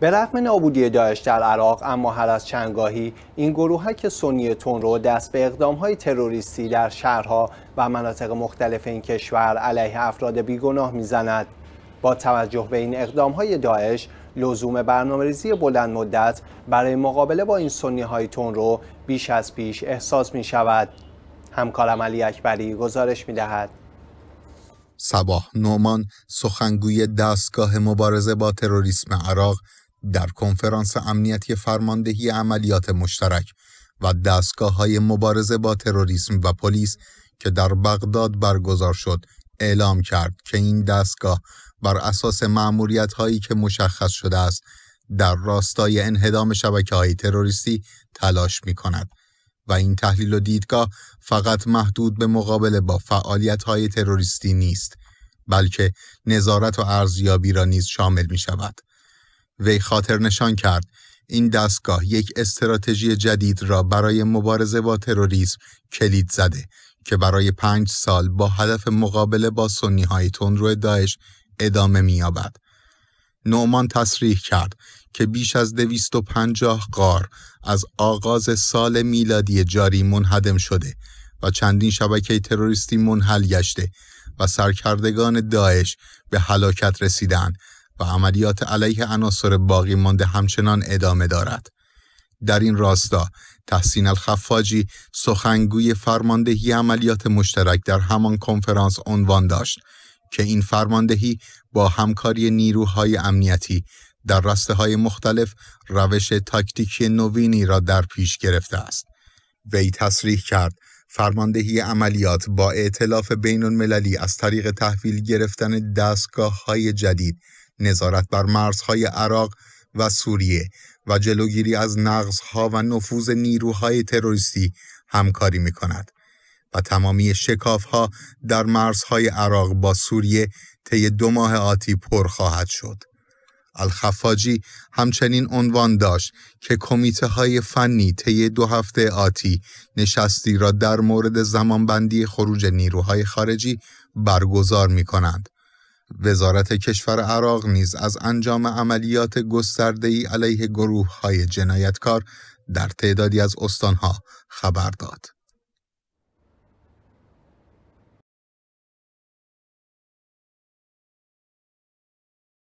به رغم نابودی داعش در عراق اما هر از چندگاهی این گروهک سنی رو دست به های تروریستی در شهرها و مناطق مختلف این کشور علیه افراد بیگناه میزند با توجه به این های داعش لزوم ریزی بلند مدت برای مقابله با این سنی های رو بیش از پیش احساس می شود همکارم علی اکبری گزارش می دهد سباه نومان سخنگوی دستگاه مبارزه با تروریسم عراق در کنفرانس امنیتی فرماندهی عملیات مشترک و دستگاه های مبارزه با تروریسم و پلیس که در بغداد برگزار شد اعلام کرد که این دستگاه بر اساس معمولیت هایی که مشخص شده است در راستای انهدام شبکه های تروریستی تلاش می کند و این تحلیل و دیدگاه فقط محدود به مقابله با فعالیت های تروریستی نیست بلکه نظارت و ارزیابی را نیز شامل می شود. وی خاطر نشان کرد این دستگاه یک استراتژی جدید را برای مبارزه با تروریسم کلید زده که برای پنج سال با هدف مقابله با سنی های تندرو داعش ادامه مییابد. نومان تصریح کرد که بیش از 250 قار از آغاز سال میلادی جاری منهدم شده و چندین شبکه تروریستی منحل گشته و سرکردگان داعش به هلاکت رسیدند و عملیات علیه عناصر باقی مانده همچنان ادامه دارد. در این راستا تحسین الخفاجی سخنگوی فرماندهی عملیات مشترک در همان کنفرانس عنوان داشت که این فرماندهی با همکاری نیروهای امنیتی در رسته های مختلف روش تاکتیکی نوینی را در پیش گرفته است. وی تصریح کرد فرماندهی عملیات با اعتلاف بین المللی از طریق تحویل گرفتن دستگاه های جدید نظارت بر مرزهای عراق و سوریه و جلوگیری از نقضها و نفوذ نیروهای تروریستی همکاری می کند و تمامی شکافها در مرزهای عراق با سوریه طی دو ماه آتی پر خواهد شد. الخفاجی همچنین عنوان داشت که کمیته های فنی طی دو هفته آتی نشستی را در مورد زمانبندی خروج نیروهای خارجی برگزار می کنند. وزارت کشور عراق نیز از انجام عملیات گسترده‌ای علیه گروه های جنایتکار در تعدادی از استانها خبر داد.